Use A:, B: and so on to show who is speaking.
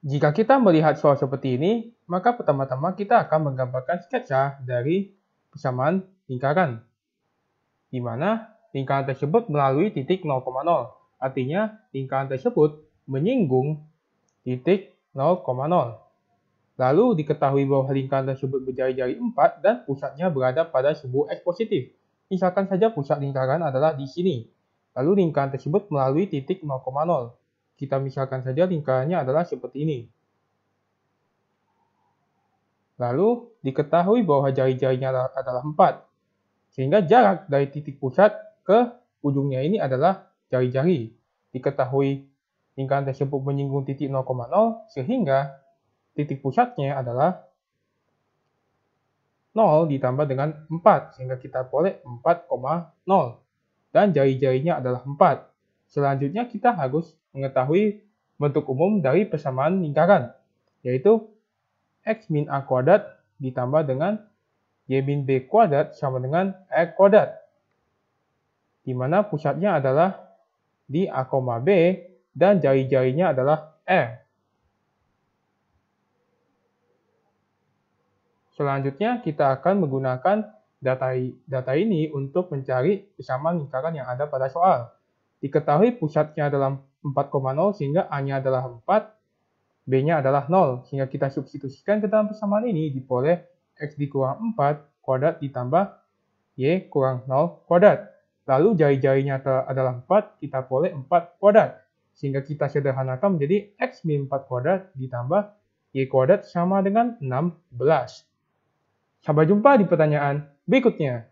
A: Jika kita melihat soal seperti ini, maka pertama-tama kita akan menggambarkan sketsa dari persamaan lingkaran, di mana lingkaran tersebut melalui titik 0,0. Artinya, lingkaran tersebut menyinggung titik 0,0. Lalu diketahui bahwa lingkaran tersebut berjari-jari 4 dan pusatnya berada pada sebuah X positif. Misalkan saja pusat lingkaran adalah di sini. Lalu lingkaran tersebut melalui titik 0,0 kita misalkan saja lingkarannya adalah seperti ini. Lalu diketahui bahwa jari-jarinya adalah 4. Sehingga jarak dari titik pusat ke ujungnya ini adalah jari-jari. Diketahui lingkaran tersebut menyinggung titik 0,0 sehingga titik pusatnya adalah 0 ditambah dengan 4 sehingga kita boleh 4,0 dan jari-jarinya adalah 4. Selanjutnya kita harus mengetahui bentuk umum dari persamaan lingkaran, yaitu x min a kuadrat ditambah dengan y min b kuadrat sama dengan r kuadrat, di mana pusatnya adalah di a, koma b dan jari-jarinya adalah r. Selanjutnya kita akan menggunakan data, data ini untuk mencari persamaan lingkaran yang ada pada soal. Diketahui pusatnya adalah 4,0 sehingga A-nya adalah 4, B-nya adalah 0. Sehingga kita substitusikan ke dalam persamaan ini diperoleh X dikurang 4 kuadrat ditambah Y kurang 0 kuadrat. Lalu jari-jarinya adalah 4, kita peroleh 4 kuadrat. Sehingga kita sederhanakan menjadi X min 4 kuadrat ditambah Y kuadrat sama dengan 16. Sampai jumpa di pertanyaan berikutnya.